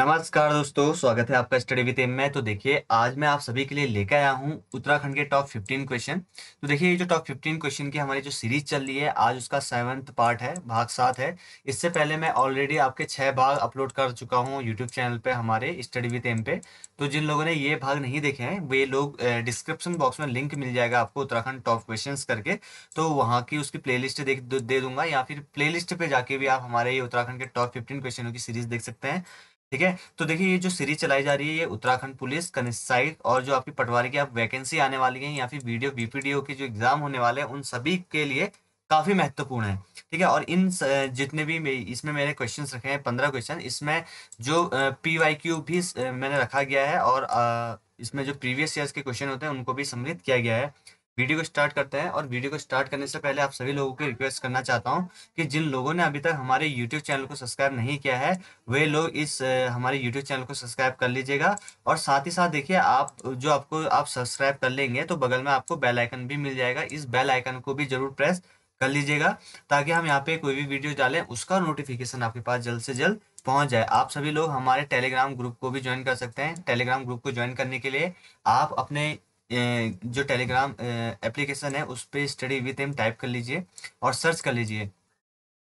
नमस्कार दोस्तों स्वागत है आपका स्टडी विद एम में तो देखिए आज मैं आप सभी के लिए लेकर आया हूं उत्तराखंड के टॉप 15 क्वेश्चन तो देखिए ये जो टॉप 15 क्वेश्चन की हमारी जो सीरीज चल रही है आज उसका सेवंथ पार्ट है भाग सात है इससे पहले मैं ऑलरेडी आपके छह भाग अपलोड कर चुका हूं यूट्यूब चैनल पे हमारे स्टडी विद एम पे तो जिन लोगों ने ये भाग नहीं देखे हैं वे लोग डिस्क्रिप्शन बॉक्स में लिंक मिल जाएगा आपको उत्तराखंड टॉप क्वेश्चन करके तो वहाँ की उसकी प्ले लिस्ट देख दे दूंगा या फिर प्ले लिस्ट पे जाके भी आप हमारे ये उत्तराखंड के टॉप फिफ्टीन क्वेश्चनों की सीरीज देख सकते हैं ठीक है तो देखिए ये जो सीरीज चलाई जा रही है ये उत्तराखंड पुलिस कनिस्साइड और जो आपकी पटवारी की आप वैकेंसी आने वाली है या फिर वीडियो बीपीडीओ के जो एग्जाम होने वाले हैं उन सभी के लिए काफी महत्वपूर्ण है ठीक है और इन जितने भी इसमें मैंने क्वेश्चंस रखे हैं पंद्रह क्वेश्चन इसमें जो पी वाई क्यू भी मैंने रखा गया है और इसमें जो प्रीवियस ईयर्स के क्वेश्चन होते हैं उनको भी सम्मिलित किया गया है वीडियो को स्टार्ट करते हैं और वीडियो को स्टार्ट करने से पहले आप सभी लोगों की रिक्वेस्ट करना चाहता हूं कि जिन लोगों ने अभी तक हमारे यूट्यूब चैनल को सब्सक्राइब नहीं किया है वे लोग इस हमारे यूट्यूब चैनल को सब्सक्राइब कर लीजिएगा और साथ ही साथ देखिए आप जो आपको आप सब्सक्राइब कर लेंगे तो बगल में आपको बेल आइकन भी मिल जाएगा इस बेल आइकन को भी जरूर प्रेस कर लीजिएगा ताकि हम यहाँ पे कोई भी वीडियो डालें उसका नोटिफिकेशन आपके पास जल्द से जल्द पहुंच जाए आप सभी लोग हमारे टेलीग्राम ग्रुप को भी ज्वाइन कर सकते हैं टेलीग्राम ग्रुप को ज्वाइन करने के लिए आप अपने जो टेलीग्राम एप्लीकेशन है उस पर स्टडी विथ एम टाइप कर लीजिए और सर्च कर लीजिए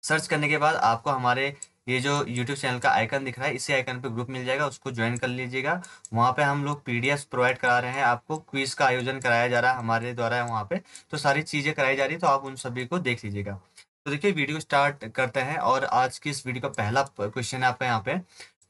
सर्च करने के बाद आपको हमारे ये जो यूट्यूब चैनल का आइकन दिख रहा है इसी आइकन पे ग्रुप मिल जाएगा उसको ज्वाइन कर लीजिएगा वहाँ पे हम लोग पी प्रोवाइड करा रहे हैं आपको क्विज का आयोजन कराया जा रहा है हमारे द्वारा है वहाँ पे तो सारी चीज़ें कराई जा रही है तो आप उन सभी को देख लीजिएगा तो देखिए वीडियो स्टार्ट करते हैं और आज की इस वीडियो का पहला क्वेश्चन है आपका यहाँ पे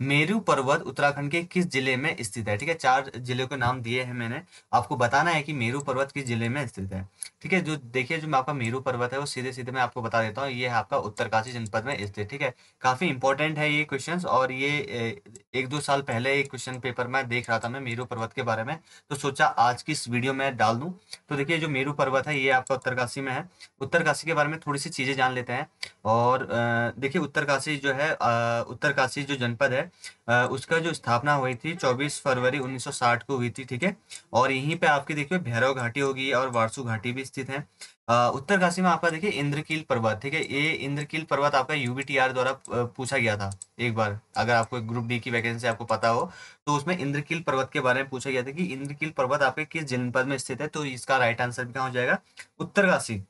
मेरू पर्वत उत्तराखंड के किस जिले में स्थित है ठीक है चार जिले के नाम दिए हैं मैंने आपको बताना है कि मेरू पर्वत किस जिले में स्थित है ठीक है जो देखिए जो आपका मेरू पर्वत है वो सीधे सीधे मैं आपको बता देता हूँ ये है आपका उत्तरकाशी जनपद में स्थित ठीक है काफी इंपॉर्टेंट है ये क्वेश्चन और ये एक दो साल पहले एक क्वेश्चन पेपर में देख रहा था मैं मेरू पर्वत के बारे में तो सोचा आज की इस वीडियो में डाल दू तो देखिये जो मेरू पर्वत है ये आपका उत्तरकाशी में है उत्तरकाशी के बारे में थोड़ी सी चीजें जान लेते हैं और देखिये उत्तरकाशी जो है उत्तरकाशी जो जनपद है है उसका जो स्थापना हुई थी 24 फरवरी 1960 को हुई थी ठीक है और यहीं पे आपके देखिए भैरव घाटी होगी और वारसु घाटी भी स्थित है उत्तर काशी में आपका देखिए इंद्रकील पर्वत ठीक है ये इंद्रकील पर्वत आपका यूबीटीआर द्वारा पूछा गया था एक बार अगर आपको ग्रुप डी की वैकेंसी आपको पता हो तो उसमें इंद्रकील पर्वत के बारे में पूछा गया था कि इंद्रकील पर्वत आपके किस जनपद में स्थित है तो इसका राइट आंसर क्या हो जाएगा उत्तर काशी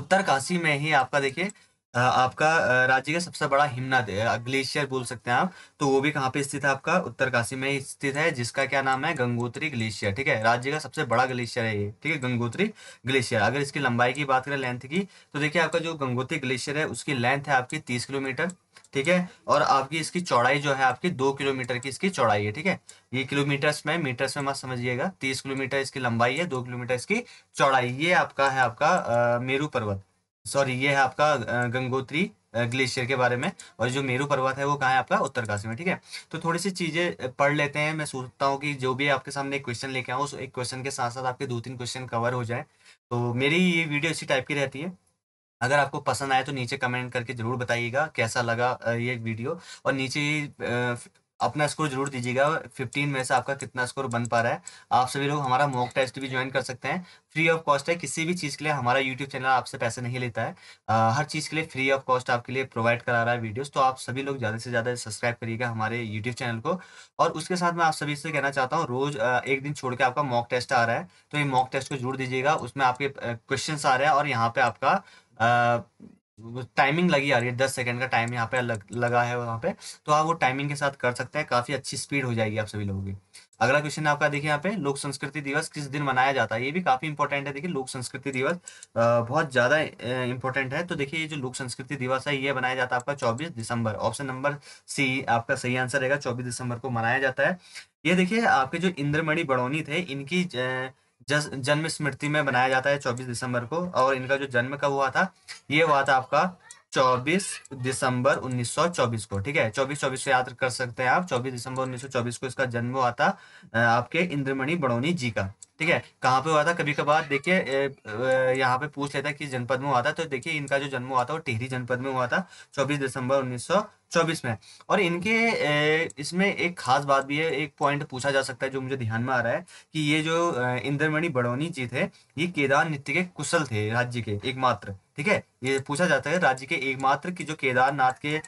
उत्तर काशी में ही आपका देखिए आपका राज्य का सबसे बड़ा हिमनद है, ग्लेशियर बोल सकते हैं आप। तो वो भी कहाँ पे स्थित है आपका उत्तरकाशी में ही स्थित है जिसका क्या नाम है गंगोत्री ग्लेशियर, ठीक है? राज्य का सबसे बड़ा ग्लेशियर है ये, ठीक है? गंगोत्री ग्लेशियर। अगर इसकी लंबाई की बात करें लेंथ की तो देखिए आपका जो गंगोत्री ग्लेशियर है उसकी लेंथ है आपकी तीस किलोमीटर, ठीक है? और आपकी इसकी चौड़ाई जो है आपकी दो किलोमीटर की इसकी चौड़ाई है, ठीक है? ये किलोमीटर्स में मीटर्स में मत समझिएगा, तीस किलोमीटर इसकी लंबाई है, दो किलोमीटर इसकी चौड़ाई। ये आपका है आपका मेरू पर्वत। सॉरी ये है आपका गंगोत्री ग्लेशियर के बारे में और जो मेरू पर्वत है वो कहाँ है आपका उत्तरकाशी में ठीक है तो थोड़ी सी चीज़ें पढ़ लेते हैं मैं सोचता हूँ कि जो भी आपके सामने एक क्वेश्चन लेके आऊँ उस एक क्वेश्चन के साथ साथ आपके दो तीन क्वेश्चन कवर हो जाए तो मेरी ये वीडियो इसी टाइप की रहती है अगर आपको पसंद आए तो नीचे कमेंट करके जरूर बताइएगा कैसा लगा ये वीडियो और नीचे अपना स्कोर जरूर दीजिएगा फिफ्टीन में से आपका कितना स्कोर बन पा रहा है आप सभी लोग हमारा मॉक टेस्ट भी ज्वाइन कर सकते हैं फ्री ऑफ कॉस्ट है किसी भी चीज़ के लिए हमारा यूट्यूब चैनल आपसे पैसे नहीं लेता है आ, हर चीज़ के लिए फ्री ऑफ कॉस्ट आपके लिए प्रोवाइड करा रहा है वीडियोस तो आप सभी लोग ज़्यादा से ज़्यादा सब्सक्राइब करिएगा हमारे यूट्यूब चैनल को और उसके साथ मैं आप सभी से कहना चाहता हूँ रोज़ एक दिन छोड़ के आपका मॉक टेस्ट आ रहा है तो ये मॉक टेस्ट को जरूर दीजिएगा उसमें आपके क्वेश्चन आ रहे हैं और यहाँ पर आपका टाइमिंग लगी आ रही है दस सेकंड का टाइम यहाँ पे लग, लगा है वहाँ पे तो आप वो टाइमिंग के साथ कर सकते हैं काफी अच्छी स्पीड हो जाएगी आप सभी लोगों की अगला क्वेश्चन आपका देखिए यहाँ पे लोक संस्कृति दिवस किस दिन मनाया जाता है ये भी काफी इंपॉर्टेंट है देखिए लोक संस्कृति दिवस बहुत ज्यादा इंपॉर्टेंट है तो देखिए ये जो लोक संस्कृति दिवस है ये मनाया जाता है आपका चौबीस दिसंबर ऑप्शन नंबर सी आपका सही आंसर रहेगा चौबीस दिसंबर को मनाया जाता है ये देखिए आपके जो इंद्रमणि बड़ौनी थे इनकी जन्म स्मृति में बनाया जाता है चौबीस दिसंबर को और इनका जो जन्म कब हुआ था ये हुआ था आपका 24 दिसंबर 1924 को ठीक है 24 24 से याद कर सकते हैं आप 24 दिसंबर 1924 को इसका जन्म हुआ था आपके इंद्रमणि बड़ोनी जी का ठीक है कहाँ पे हुआ था कभी कभार देखिए यहाँ पे पूछ लेता है किस जनपद में हुआ था तो देखिए इनका जो जन्म हुआ था वो टिहरी जनपद में हुआ था 24 दिसंबर 1924 में और इनके इसमें एक खास बात भी है एक पॉइंट पूछा जा सकता है जो मुझे ध्यान में आ रहा है कि ये जो इंद्रमणि बड़ौनी जी थे ये केदार नृत्य के कुशल थे राज्य के एकमात्र ठीक है ये पूछा जाता है राज्य के एकमात्र की जो केदारनाथ के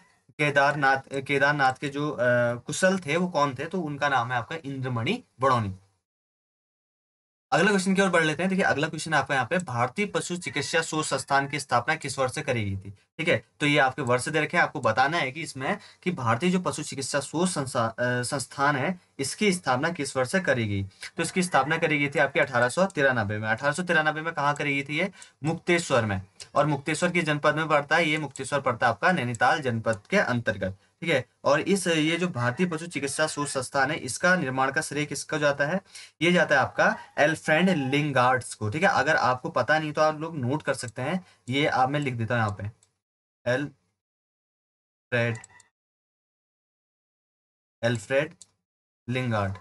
केदारनाथ केदारनाथ के जो कुशल थे वो कौन थे तो उनका नाम है आपका इंद्रमणि बड़ौनी अगला क्वेश्चन की ओर बढ़ लेते हैं देखिए अगला क्वेश्चन आपका यहाँ पे भारतीय पशु चिकित्सा शोध संस्थान की स्थापना किस वर्ष से करी गई थी ठीक है तो ये आपके वर्ष दे रखे आपको बताना है कि इसमें कि भारतीय जो पशु चिकित्सा शोध संस्थान है इसकी स्थापना किस वर्ष से करी गई तो इसकी स्थापना करी गई थी आपकी अठारह में अठारह में कहाँ करी गई थी ये मुक्तेश्वर में और मुक्तेश्वर के जनपद में पड़ता है ये मुक्तेश्वर पड़ता है आपका नैनीताल जनपद के अंतर्गत ठीक है और इस ये जो भारतीय पशु चिकित्सा शोध संस्थान है इसका निर्माण का श्रेय किसको जाता है ये जाता है आपका एलफ्रेंड लिंगार्ड्स को ठीक है अगर आपको पता नहीं तो आप लोग नोट कर सकते हैं ये आप मैं लिख देता हूँ यहाँ पे एल फ्रेड एल्फ्रेड लिंगार्ड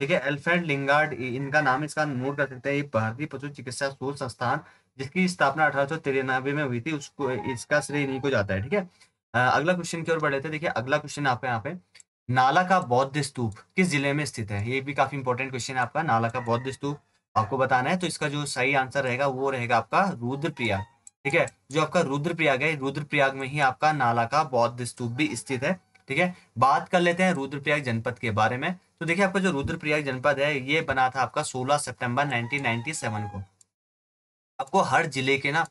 ठीक है एल्फ्रेड लिंगार्ड इनका नाम इसका नोट कर सकते हैं ये भारतीय पशु चिकित्सा शोध संस्थान जिसकी स्थापना अठारह में हुई थी उसको इसका श्रेय इन्हीं को जाता है ठीक है अगला क्वेश्चन की ओर बढ़े थे देखिए अगला क्वेश्चन आपका यहाँ पे नाला का बौद्ध स्तूप किस जिले में स्थित है ये भी काफी इंपॉर्टेंट क्वेश्चन है आपका नाला का बौद्ध स्तूप आपको बताना है तो इसका जो सही आंसर रहेगा वो रहेगा आपका रुद्रप्रयाग ठीक है जो आपका रुद्रप्रयाग है रुद्रप्रयाग में ही आपका नाला का बौद्ध स्तूप भी स्थित है ठीक है बात कर लेते हैं रुद्रप्रयाग जनपद के बारे में तो देखिए आपका जो रुद्रप्रयाग जनपद है ये बना था आपका 16 सितंबर 1997 को आपको हर जिले के ना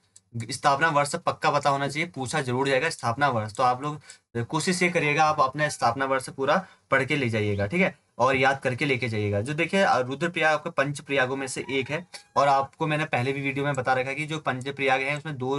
स्थापना वर्ष पक्का पता होना चाहिए पूछा जरूर जाएगा स्थापना वर्ष तो आप लोग कोशिश ये करिएगा आप अपना स्थापना वर्ष पूरा पढ़ के ले जाइएगा ठीक है और याद करके लेके जाइएगा जो देखिए रुद्रप्रयाग आपके पंच प्रयागों में से एक है और आपको मैंने पहले भी वीडियो में बता रखा है कि जो पंच प्रयाग है उसमें दो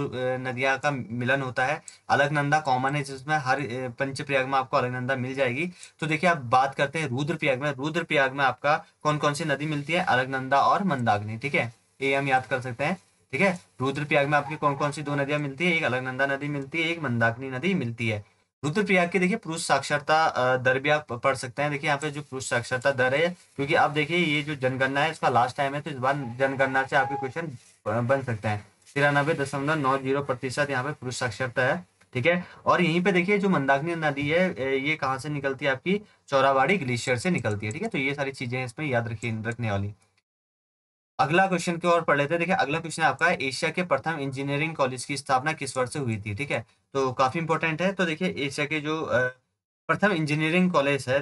नदियाँ का मिलन होता है अलगनंदा कॉमन है जिसमें हर पंच प्रयाग में आपको अलगनंदा मिल जाएगी तो देखिए आप बात करते हैं रुद्रप्रयाग में रुद्रप्रयाग में आपका कौन कौन सी नदी मिलती है अलगनंदा और मंदाग्नि ठीक है ये हम याद कर सकते हैं ठीक है रुद्रप्रयाग में आपकी कौन कौन सी दो नदियां मिलती है एक अलगनंदा नदी मिलती है एक मंदाकिनी नदी मिलती है रुद्रप्रयाग के देखिए पुरुष साक्षरता दर भी आप पढ़ सकते हैं देखिए यहाँ पे जो पुरुष साक्षरता दर है क्योंकि आप देखिए ये जो जनगणना है इसका लास्ट टाइम है तो इस बार जनगणना से आपके क्वेश्चन बन सकते हैं तिरानबे दशमलव नौ जीरो प्रतिशत यहाँ पे पुरुष साक्षरता है ठीक है और यहीं पे देखिए जो मंदाकिनी नदी है ये कहाँ से निकलती है आपकी चौराबाड़ी ग्लेशियर से निकलती है ठीक है तो ये सारी चीजें इसमें याद रखी रखने वाली अगला क्वेश्चन की ओर पढ़ लेते हैं देखिए अगला क्वेश्चन आपका एशिया के प्रथम इंजीनियरिंग कॉलेज की स्थापना किस वर्ष से हुई थी ठीक है तो काफ़ी इंपॉर्टेंट है तो देखिए एशिया के जो प्रथम इंजीनियरिंग कॉलेज है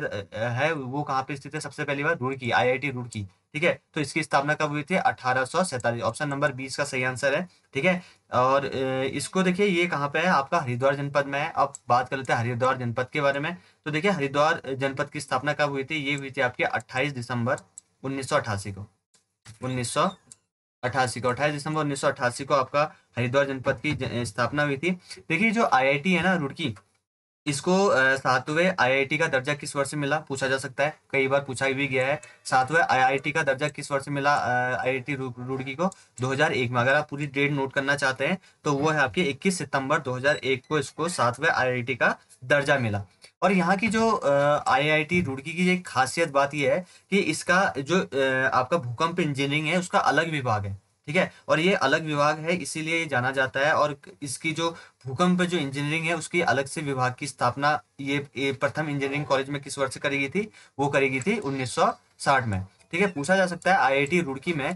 है वो कहाँ पे स्थित है सबसे पहली बार रुड़की आईआईटी रुड़की ठीक है तो इसकी स्थापना कब हुई थी अठारह ऑप्शन नंबर बीस का सही आंसर है ठीक है और इसको देखिए ये कहाँ पे है आपका हरिद्वार जनपद में है अब बात कर लेते हैं हरिद्वार जनपद के बारे में तो देखिए हरिद्वार जनपद की स्थापना कब हुई थी ये हुई थी आपके अट्ठाईस दिसंबर उन्नीस को उन्नीस अठासी को अठाईस दिसंबर उन्नीस सौ को आपका हरिद्वार जनपद की स्थापना हुई थी देखिए जो आईआईटी है ना रुड़की इसको सातवें आईआईटी का दर्जा किस वर्ष मिला पूछा जा सकता है कई बार पूछा भी गया है सातवें आईआईटी का दर्जा किस वर्ष मिला आईआईटी रुड़की को 2001 में अगर आप पूरी डेट नोट करना चाहते हैं तो वो है आपके 21 सितंबर 2001 को इसको सातवें आईआईटी का दर्जा मिला और यहाँ की जो आईआईटी रुड़की की एक खासियत बात यह है कि इसका जो आपका भूकंप इंजीनियरिंग है उसका अलग विभाग है ठीक है और ये अलग विभाग है इसीलिए ये जाना जाता है और इसकी जो भूकंप जो इंजीनियरिंग है उसकी अलग से विभाग की स्थापना ये, ये प्रथम इंजीनियरिंग कॉलेज में किस वर्ष करी गई थी वो करी गई थी उन्नीस में ठीक है पूछा जा सकता है आई रुड़की में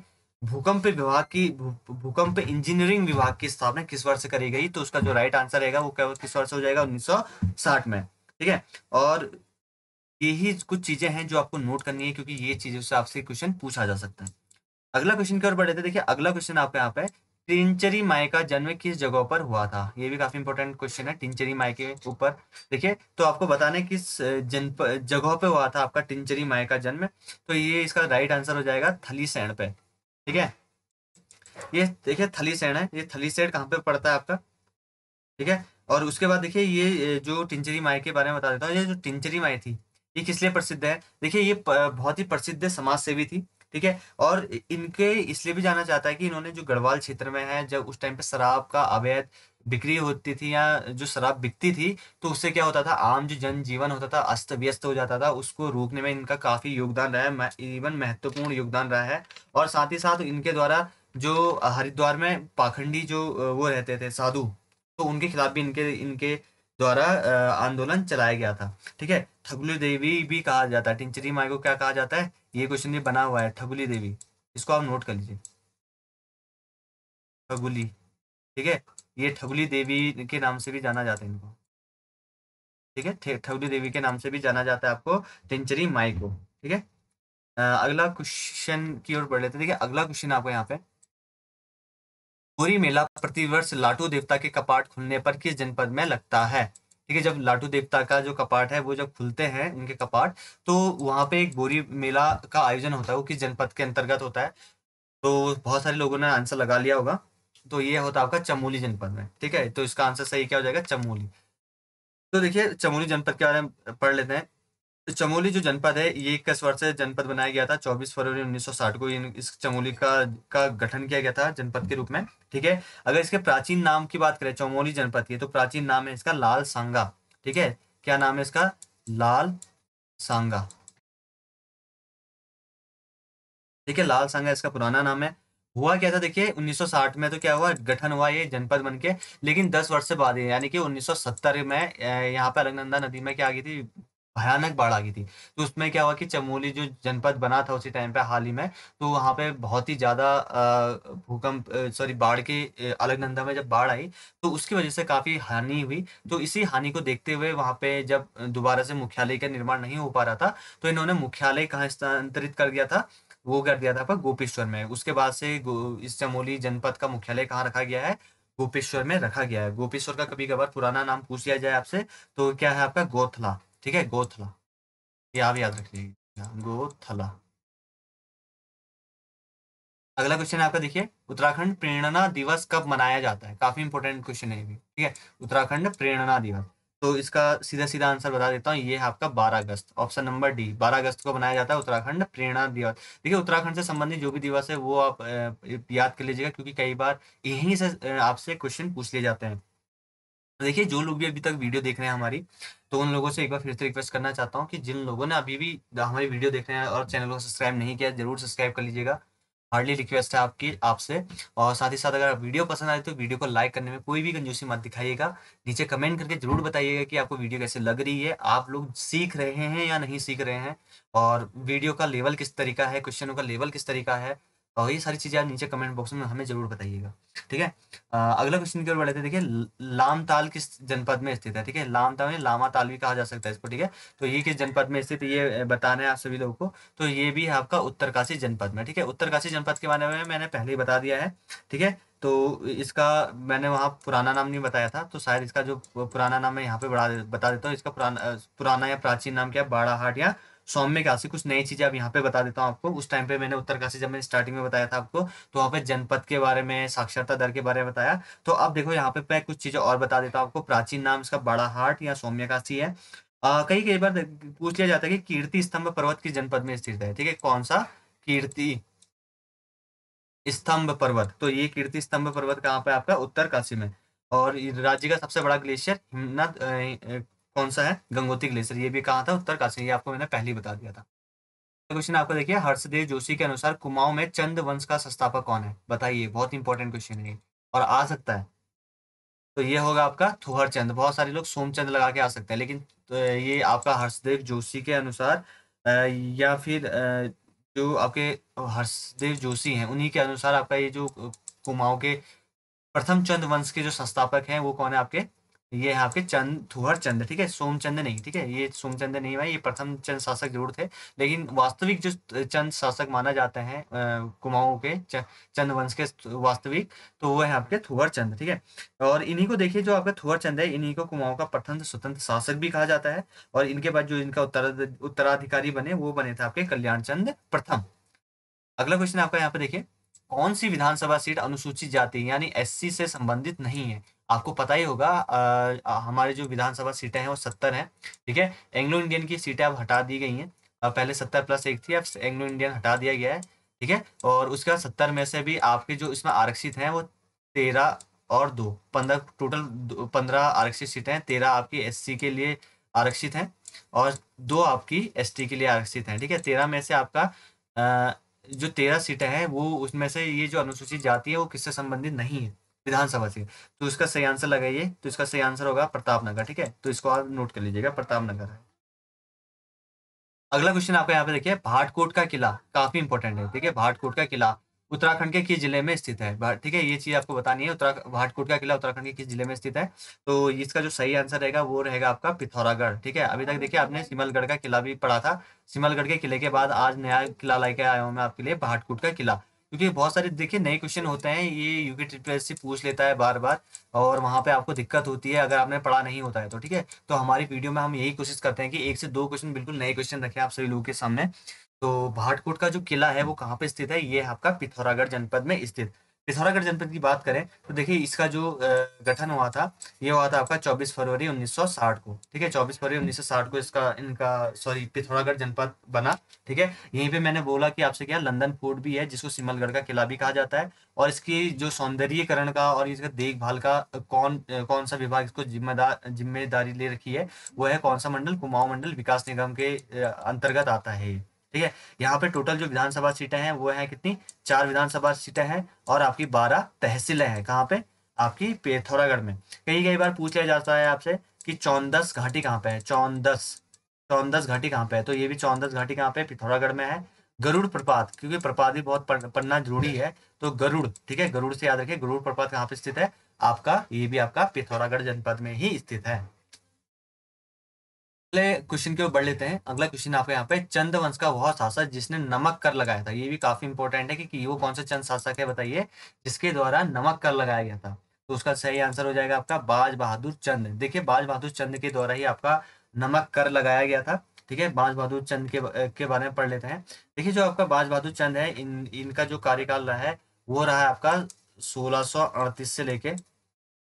भूकंप विभाग की भूकंप इंजीनियरिंग विभाग की स्थापना किस वर्ष करी गई तो उसका जो राइट आंसर रहेगा वो क्या किस वर्ष हो जाएगा 1960 में ठीक है और यही कुछ चीजें हैं जो आपको नोट करनी है क्योंकि ये चीजों से आपसे क्वेश्चन पूछा जा सकता है अगला क्वेश्चन की ओर बढ़े थे देखिए अगला क्वेश्चन आपके यहाँ पे टिंचरी माई का जन्म किस जगह पर हुआ था ये भी काफी इंपॉर्टेंट क्वेश्चन है टिंचरी माई के ऊपर देखिए तो आपको बताने किस जन जगह पे हुआ था आपका टिंचरी माई का जन्म तो ये इसका राइट आंसर हो जाएगा थलीसैण पे ठीक है ये देखिए थलीसैण है ये थलीसैण कहाँ पे पड़ता है आपका ठीक है और उसके बाद देखिए ये जो टिंचरी माई के बारे में बता देता हूँ ये जो टिंचरी माई थी ये किस लिए प्रसिद्ध है देखिए ये बहुत ही प्रसिद्ध समाज सेवी थी ठीक है और इनके इसलिए भी जाना चाहता है कि इन्होंने जो गढ़वाल क्षेत्र में है जब उस टाइम पे शराब का अवैध बिक्री होती थी या जो शराब बिकती थी तो उससे क्या होता था आम जो जनजीवन होता था अस्त व्यस्त हो जाता था उसको रोकने में इनका काफी योगदान रहा है इवन महत्वपूर्ण योगदान रहा है और साथ ही साथ इनके द्वारा जो हरिद्वार में पाखंडी जो वो रहते थे साधु तो उनके खिलाफ भी इनके इनके द्वारा आंदोलन चलाया गया था ठीक है ठगुली देवी भी कहा जाता है टिंचरी माई को क्या कहा जाता है ये क्वेश्चन भी बना हुआ है ठगुली देवी इसको आप नोट कर लीजिए ठगुली ठीक है ये ठगुली देवी के नाम से भी जाना जाता है इनको ठीक है ठगुली देवी के नाम से भी जाना जाता है आपको टिंचरी माई को ठीक है अगला क्वेश्चन की ओर बढ़ लेते हैं देखिए अगला क्वेश्चन आपको यहाँ पे गोरी मेला प्रतिवर्ष लाटू देवता के कपाट खुलने पर किस जनपद में लगता है ठीक है जब लाटू देवता का जो कपाट है वो जब खुलते हैं उनके कपाट तो वहां पे एक बोरी मेला का आयोजन होता है वो किस जनपद के अंतर्गत होता है तो बहुत सारे लोगों ने आंसर लगा लिया होगा तो ये होता है आपका चमोली जनपद में ठीक है तो इसका आंसर सही क्या हो जाएगा चमोली तो देखिए चमोली जनपद के बारे में पढ़ लेते हैं तो चमोली जो जनपद है ये कसवर से जनपद बनाया गया था 24 फरवरी 1960 को इस चमोली का का गठन किया गया था जनपद के रूप में ठीक है अगर इसके प्राचीन नाम की बात करें चमोली जनपद की तो प्राचीन नाम है इसका लाल सांगा ठीक है क्या नाम है इसका लाल सांगा ठीक है लाल सांगा इसका पुराना नाम है हुआ क्या था देखिए 1960 में तो क्या हुआ गठन हुआ ये जनपद बन के लेकिन 10 वर्ष से बाद यानी कि 1970 में यहाँ पे अलगनंदा नदी में क्या आ गई थी भयानक बाढ़ आ गई थी तो उसमें क्या हुआ कि चमोली जो जनपद बना था उसी टाइम पे हाल ही में तो वहाँ पे बहुत ही ज्यादा भूकंप सॉरी बाढ़ के अलगनंदा में जब बाढ़ आई तो उसकी वजह से काफी हानि हुई तो इसी हानि को देखते हुए वहाँ पे जब दोबारा से मुख्यालय का निर्माण नहीं हो पा रहा था तो इन्होंने मुख्यालय कहाँ स्थानांतरित कर दिया था वो कर दिया था गोपेश्वर में उसके बाद से इस चमोली जनपद का मुख्यालय कहाँ रखा गया है गोपेश्वर में रखा गया है गोपेश्वर का कभी कभार पुराना नाम पूछ लिया जाए आपसे तो क्या है आपका गोथला ठीक है गोथला ये आप याद रख लीजिएगा हाँ, गोथला अगला क्वेश्चन है आपका देखिए उत्तराखंड प्रेरणा दिवस कब मनाया जाता है काफी इंपोर्टेंट क्वेश्चन है ये ठीक है उत्तराखंड प्रेरणा दिवस तो इसका सीधा सीधा आंसर बता देता हूँ ये है आपका 12 अगस्त ऑप्शन नंबर डी 12 अगस्त को मनाया जाता है उत्तराखंड प्रेरणा दिवस देखिए उत्तराखंड से संबंधित जो भी दिवस है वो आप याद कर लीजिएगा क्योंकि कई बार यहीं से आपसे क्वेश्चन पूछ लिए जाते हैं तो देखिए जो लोग भी अभी तक वीडियो देख रहे हैं हमारी तो उन लोगों से एक बार फिर से रिक्वेस्ट करना चाहता हूँ कि जिन लोगों ने अभी भी हमारी वीडियो देख रहे हैं और चैनल को सब्सक्राइब नहीं किया जरूर सब्सक्राइब कर लीजिएगा हार्डली रिक्वेस्ट है आपकी आपसे और साथ ही साथ अगर वीडियो पसंद आए तो वीडियो को लाइक करने में कोई भी कंजूसी मत दिखाइएगा नीचे कमेंट करके जरूर बताइएगा कि आपको वीडियो कैसे लग रही है आप लोग सीख रहे हैं या नहीं सीख रहे हैं और वीडियो का लेवल किस तरीका है क्वेश्चनों का लेवल किस तरीका है और तो ये सारी चीज़ें आप नीचे कमेंट बॉक्स में हमें जरूर बताइएगा ठीक है अगला क्वेश्चन की ओर बढ़ते देखिए लामताल किस जनपद में स्थित है ठीक है लामताल में लामा ताल भी कहा जा सकता है इसको ठीक है तो ये किस जनपद में स्थित ये बताना है आप सभी लोगों को तो ये भी है आपका उत्तरकाशी जनपद में ठीक है उत्तरकाशी जनपद के बारे में मैंने पहले ही बता दिया है ठीक है तो इसका मैंने वहाँ पुराना नाम नहीं बताया था तो शायद इसका जो पुराना नाम है यहाँ पे बता देता हूँ इसका पुराना पुराना या प्राचीन नाम क्या बाड़ाहाट या सौम्य काशी कुछ नई चीजें अब यहाँ पे बता देता हूँ आपको उस टाइम पे मैंने उत्तरकाशी जब मैंने स्टार्टिंग में बताया था आपको तो वहाँ पे जनपद के बारे में साक्षरता दर के बारे में बताया तो अब देखो यहाँ पे मैं कुछ चीजें और बता देता हूँ आपको प्राचीन नाम इसका बड़ा हार्ट या सौम्य काशी है कई कई बार पूछ लिया जाता है कि कीर्ति स्तंभ पर्वत किस जनपद में स्थित है ठीक है कौन सा कीर्ति स्तंभ पर्वत तो ये कीर्ति स्तंभ पर्वत कहाँ पे आपका उत्तरकाशी में और राज्य का सबसे बड़ा ग्लेशियर हिमनद कौन सा है गंगोत्री ग्लेशियर ये भी कहा था उत्तरकाशी ये आपको मैंने पहले बता दिया था तो क्वेश्चन आपको देखिए हर्षदेव जोशी के अनुसार कुमाऊं में चंद वंश का संस्थापक कौन है बताइए बहुत इंपॉर्टेंट क्वेश्चन है और आ सकता है तो ये होगा आपका थुहर चंद बहुत सारे लोग सोमचंद लगा के आ सकते हैं लेकिन तो ये आपका हर्षदेव जोशी के अनुसार या फिर जो आपके हर्षदेव जोशी हैं उन्हीं के अनुसार आपका ये जो कुमाऊं के प्रथम चंद वंश के जो संस्थापक हैं वो कौन है आपके ये यहाँ के चंद थुहर चंद ठीक है सोमचंद नहीं ठीक है ये सोमचंद नहीं भाई ये प्रथम चंद शासक जरूर थे लेकिन वास्तविक जो चंद शासक माना जाते हैं कुमाऊं के चंद वंश के वास्तविक तो वो है आपके थुहर चंद ठीक है और इन्हीं को देखिए जो आपका थुहर चंद है इन्हीं को कुमाऊं का प्रथम स्वतंत्र शासक भी कहा जाता है और इनके बाद जो इनका उत्तर उत्तराधिकारी बने वो बने थे आपके कल्याण चंद प्रथम अगला क्वेश्चन आपका यहाँ पे देखिए कौन सी विधानसभा सीट अनुसूचित जाति यानी एससी से संबंधित नहीं है आपको पता ही होगा हमारे जो विधानसभा सीटें हैं वो सत्तर हैं ठीक है एंग्लो इंडियन की सीटें अब हटा दी गई हैं पहले सत्तर प्लस एक थी अब एंग्लो इंडियन हटा दिया गया है ठीक है और उसके बाद सत्तर में से भी आपके जो इसमें आरक्षित हैं वो तेरह और दो पंद्रह टोटल पंद्रह आरक्षित सीटें हैं तेरह आपकी एस के लिए आरक्षित हैं और दो आपकी एस के लिए आरक्षित हैं ठीक है तेरह में से आपका जो तेरह सीटें हैं वो उसमें से ये जो अनुसूचित जाति है वो किससे संबंधित नहीं है विधानसभा सीट तो इसका सही आंसर लगाइए तो इसका सही आंसर होगा प्रताप नगर ठीक है तो इसको आप नोट कर लीजिएगा प्रताप नगर है अगला क्वेश्चन आपको यहाँ पे देखिए भाटकोट का किला काफी इंपॉर्टेंट है ठीक है भाटकोट का किला उत्तराखंड के किस जिले में स्थित है ठीक है ये चीज आपको बतानी है उत्तरा भाटकोट का किला उत्तराखंड के किस जिले में स्थित है तो इसका जो सही आंसर रहेगा वो रहेगा आपका पिथौरागढ़ ठीक है अभी तक देखिए आपने सिमलगढ़ का किला भी पढ़ा था सिमलगढ़ के किले के बाद आज नया किला लेके आया हूँ मैं आपके लिए भाटकोट का किला क्योंकि बहुत सारे देखिए नए क्वेश्चन होते हैं ये यूके ट्रिपल से पूछ लेता है बार बार और वहाँ पे आपको दिक्कत होती है अगर आपने पढ़ा नहीं होता है तो ठीक है तो हमारी वीडियो में हम यही कोशिश करते हैं कि एक से दो क्वेश्चन बिल्कुल नए क्वेश्चन रखें आप सभी लोगों के सामने तो भाटकोट का जो किला है वो कहाँ पे स्थित है ये आपका पिथौरागढ़ जनपद में स्थित पिथौरागढ़ जनपद की बात करें तो देखिए इसका जो गठन हुआ था ये हुआ था आपका 24 फरवरी 1960 को ठीक है 24 फरवरी 1960 को इसका इनका सॉरी पिथौरागढ़ जनपद बना ठीक है यहीं पे मैंने बोला कि आपसे क्या लंदन फोर्ट भी है जिसको सिमलगढ़ का किला भी कहा जाता है और इसकी जो सौंदर्यकरण का और इसका देखभाल का कौन कौन सा विभाग इसको जिम्मेदार जिम्मेदारी ले रखी है वो है कौन सा मंडल कुमाऊं मंडल विकास निगम के अंतर्गत आता है ठीक है यहाँ पे टोटल जो विधानसभा सीटें हैं वो है कितनी चार विधानसभा सीटें हैं और आपकी बारह तहसीलें हैं कहाँ पे आपकी पिथौरागढ़ में कई कई बार पूछ लिया जाता है आपसे कि चौंदस घाटी कहाँ पे है चौंदस चौंदस घाटी कहाँ पे है तो ये भी चौंदस घाटी कहाँ पे पिथौरागढ़ में है गरुड़ प्रपात क्योंकि प्रपात भी बहुत पढ़ना जरूरी है तो गरुड़ ठीक है गरुड़ से याद रखिए गरुड़ प्रपात कहाँ पे स्थित है आपका ये भी आपका पिथौरागढ़ जनपद में ही स्थित है अगले क्वेश्चन की ओर बढ़ लेते हैं अगला क्वेश्चन आपका यहाँ पे चंद वंश का वह शासक जिसने नमक कर लगाया था ये भी काफी इंपॉर्टेंट है कि, कि वो कौन सा चंद शासक है बताइए जिसके द्वारा नमक कर लगाया गया था तो उसका सही आंसर हो जाएगा आपका बाज बहादुर चंद देखिए बाज बहादुर चंद के द्वारा ही आपका नमक कर लगाया गया था ठीक है बाज बहादुर चंद के के बारे में पढ़ लेते हैं देखिए जो आपका बाज बहादुर चंद है इन इनका जो कार्यकाल रहा है वो रहा है आपका सोलह से लेके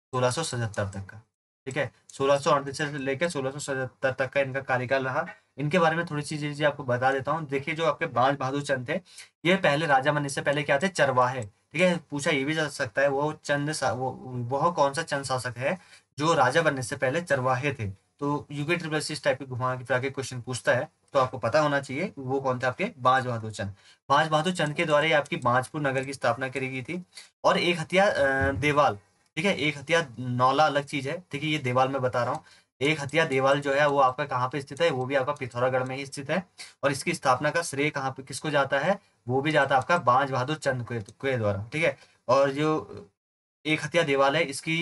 सोलह तक का ठीक है सोलह सौ से लेकर सोलह सौ तक का इनका कार्यकाल रहा इनके बारे में थोड़ी सी चीजें आपको बता देता हूँ देखिए जो आपके बाल बहादुर चंद थे ये पहले राजा बनने से पहले क्या थे चरवाहे ठीक है पूछा ये भी जा सकता है वो चंद वो वह कौन सा चंद शासक है जो राजा बनने से पहले चरवाहे थे तो यूके ट्रिपल इस टाइप के घुमा के जाके क्वेश्चन पूछता है तो आपको पता होना चाहिए वो कौन थे आपके बाज बहादुर चंद बाज बहादुर चंद के द्वारा ही आपकी बाजपुर नगर की स्थापना करी गई थी और एक हथियार देवाल ठीक है एक हथिया नौला अलग चीज है ठीक है ये देवाल में बता रहा हूँ एक हथिया देवाल जो है वो आपका कहाँ पे स्थित है वो भी आपका पिथौरागढ़ में ही स्थित है और इसकी स्थापना का श्रेय कहाँ पे किसको जाता है वो भी जाता है आपका बांझ बहादुर चंद के द्वारा ठीक है और जो एक हथिया देवाल है इसकी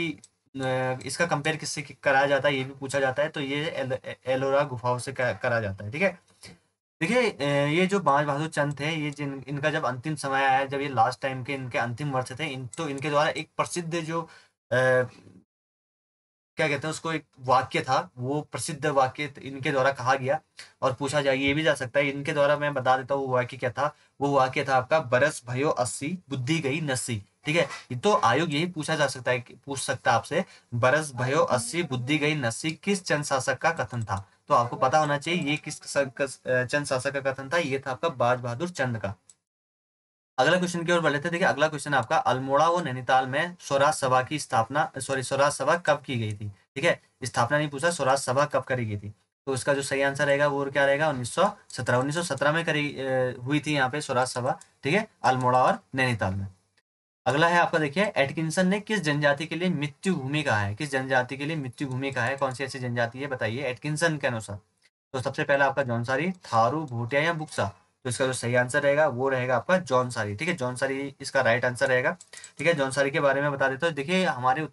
इसका कंपेयर किससे कराया जाता है ये भी पूछा जाता है तो ये एल, एलोरा गुफाओं से कराया जाता है ठीक है देखिए ये जो बाज बहादुर चंद थे ये जिन इनका जब अंतिम समय आया जब ये लास्ट टाइम के इनके अंतिम वर्ष थे इन तो इनके द्वारा एक प्रसिद्ध जो आ, क्या कहते हैं उसको एक वाक्य था वो प्रसिद्ध वाक्य इनके द्वारा कहा गया और पूछा जाए ये भी जा सकता है इनके द्वारा मैं बता देता हूँ वो वाक्य क्या था वो वाक्य था आपका बरस भयो अस्सी बुद्धि गई नस्सी ठीक है तो आयोग यही पूछा जा सकता है पूछ सकता है आपसे बरस भयो अस्सी बुद्धि गई नस्सी किस चंद शासक का कथन था तो आपको पता होना चाहिए ये किस चंद शासक का कथन था ये था आपका बाज बहादुर चंद का अगला क्वेश्चन की ओर बढ़ लेते देखिए अगला क्वेश्चन आपका अल्मोड़ा व नैनीताल में स्वराज सभा की स्थापना सॉरी स्वराज सभा कब की गई थी ठीक है स्थापना नहीं पूछा स्वराज सभा कब करी गई थी तो उसका जो सही आंसर रहेगा वो और क्या रहेगा 1917 1917 में करी हुई थी यहाँ पे स्वराज सभा ठीक है अल्मोड़ा और नैनीताल में अगला है आपका देखिए एटकिंसन ने किस जनजाति के लिए मृत्यु भूमि कहा है किस जनजाति के लिए मृत्यु भूमि कहा है कौन सी ऐसी जनजाति है बताइए एटकिंसन के अनुसार तो सबसे पहला आपका जॉनसारी थारू भूटिया या बुक्सा तो इसका जो सही आंसर रहेगा वो रहेगा आपका जॉनसारी ठीक है जॉनसारी इसका राइट आंसर रहेगा ठीक है जॉनसारी के बारे में बता देता हूँ देखिए हमारे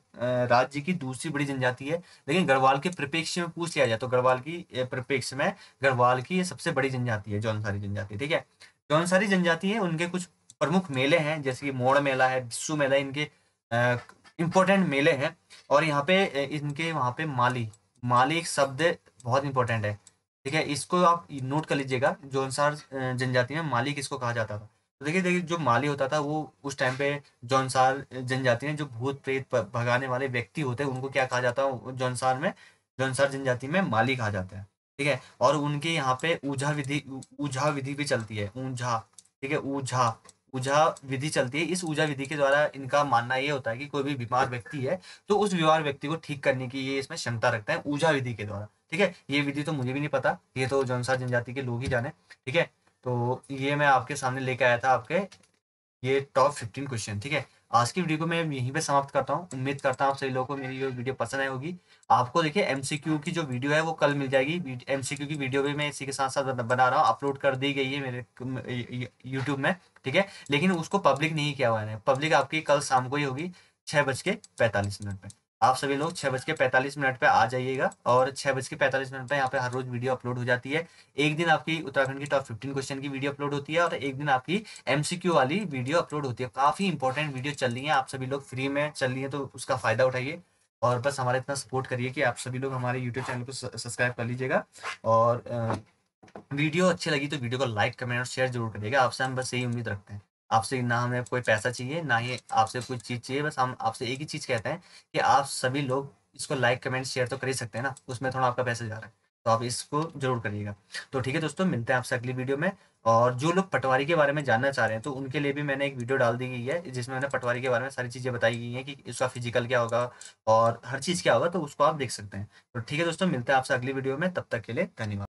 राज्य की दूसरी बड़ी जनजाति है लेकिन गढ़वाल के परिप्रेक्ष्य में पूछ लिया जाए तो गढ़वाल की परिप्रेक्ष्य में गढ़वाल की सबसे बड़ी जनजाति है जॉनसारी जनजाति ठीक है जौनसारी जनजाति है उनके कुछ प्रमुख मेले हैं जैसे कि मोड़ मेला है बिस्सू मेला इनके इम्पोर्टेंट मेले हैं और यहाँ पे इनके वहाँ पे माली माली एक शब्द बहुत इंपॉर्टेंट है ठीक है इसको आप नोट कर लीजिएगा जो अनुसार जनजाति में माली किसको कहा जाता था तो देखिए देखिए जो माली होता था वो उस टाइम पे जो अनुसार जनजाति में जो भूत प्रेत भगाने वाले व्यक्ति होते हैं उनको क्या कहा जाता है जो अनुसार में जो अनुसार जनजाति में माली कहा जाता है ठीक है और उनके यहाँ पे ऊझा विधि ऊझा विधि भी चलती है ऊझा ठीक है ऊझा ऊर्जा विधि चलती है इस ऊर्जा विधि के द्वारा इनका मानना ये होता है कि कोई भी बीमार व्यक्ति है तो उस बीमार व्यक्ति को ठीक करने की ये इसमें क्षमता रखता है ऊर्जा विधि के द्वारा ठीक है ये विधि तो मुझे भी नहीं पता ये तो जनसा जनजाति के लोग ही जाने ठीक है तो ये मैं आपके सामने लेके आया था आपके ये टॉप फिफ्टीन क्वेश्चन ठीक है आज की वीडियो को मैं यहीं पे समाप्त करता हूँ उम्मीद करता हूँ आप सभी लोगों को मेरी ये वीडियो पसंद आई होगी आपको देखिए एमसीक्यू की जो वीडियो है वो कल मिल जाएगी एमसीक्यू की वीडियो भी मैं इसी के साथ साथ बना रहा हूँ अपलोड कर दी गई है मेरे यूट्यूब में ठीक है लेकिन उसको पब्लिक नहीं किया हुआ है पब्लिक आपकी कल शाम को ही होगी छः बज के पैंतालीस मिनट में आप सभी लोग छह बज के पैंतालीस मिनट पे आ जाइएगा और छह बज के पैंतालीस मिनट पे यहाँ पे हर रोज वीडियो अपलोड हो जाती है एक दिन आपकी उत्तराखंड की टॉप फिफ्टीन क्वेश्चन की वीडियो अपलोड होती है और एक दिन आपकी एमसीक्यू वाली वीडियो अपलोड होती है काफ़ी इंपॉर्टेंट वीडियो चल रही है आप सभी लोग फ्री में चल रही है तो उसका फायदा उठाइए और बस हमारा इतना सपोर्ट करिए कि आप सभी लोग हमारे यूट्यूब चैनल को सब्सक्राइब कर लीजिएगा और वीडियो अच्छी लगी तो वीडियो को लाइक कमेंट और शेयर जरूर करिएगा आपसे हम बस यही उम्मीद रखते हैं आपसे ना हमें कोई पैसा चाहिए ना ही आपसे कोई चीज़ चाहिए बस हम आपसे एक ही चीज़ कहते हैं कि आप सभी लोग इसको लाइक कमेंट शेयर तो कर ही सकते हैं ना उसमें थोड़ा आपका पैसा जा रहा है तो आप इसको जरूर करिएगा तो ठीक है दोस्तों मिलते हैं आपसे अगली वीडियो में और जो लोग पटवारी के बारे में जानना चाह रहे हैं तो उनके लिए भी मैंने एक वीडियो डाल दी गई है जिसमें मैंने पटवारी के बारे में सारी चीज़ें बताई गई हैं कि इसका फिजिकल क्या होगा और हर चीज़ क्या होगा तो उसको आप देख सकते हैं तो ठीक है दोस्तों मिलते हैं आपसे अगली वीडियो में तब तक के लिए धन्यवाद